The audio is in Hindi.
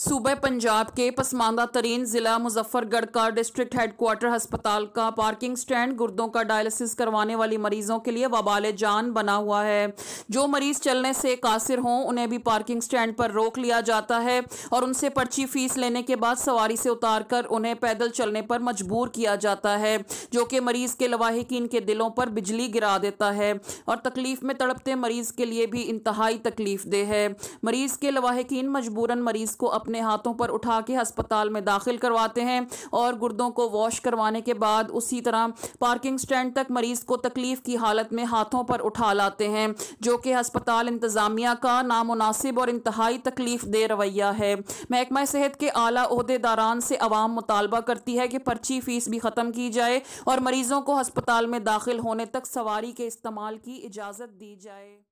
सूबे पंजाब के पसमानदा तरीन ज़िला मुजफ्फरगढ़ का डिस्ट्रिक्ट हेडक्वार्टर अस्पताल का पार्किंग स्टैंड गुर्दों का डायलिसिस करवाने वाली मरीजों के लिए वबाल जान बना हुआ है जो मरीज चलने से कासिर हों उन्हें भी पार्किंग स्टैंड पर रोक लिया जाता है और उनसे पर्ची फीस लेने के बाद सवारी से उतार कर उन्हें पैदल चलने पर मजबूर किया जाता है जो कि मरीज़ के लवाहकिन के दिलों पर बिजली गिरा देता है और तकलीफ़ में तड़पते मरीज़ के लिए भी इंतहाई तकलीफ देह है मरीज़ के लवाहकिन मजबूरन मरीज़ को अपने हाथों पर उठा के अस्पताल में दाखिल करवाते हैं और गुर्दों को वॉश करवाने के बाद उसी तरह पार्किंग स्टैंड तक मरीज को तकलीफ की हालत में हाथों पर उठा लाते हैं जो कि अस्पताल इंतजामिया का नामनासिब और इंतहाई तकलीफ दे रवैया है महकमा सेहत के आला अहदेदारान से आवाम मुतालबा करती है कि पर्ची फीस भी ख़त्म की जाए और मरीजों को अस्पताल में दाखिल होने तक सवारी के इस्तेमाल की इजाज़त दी जाए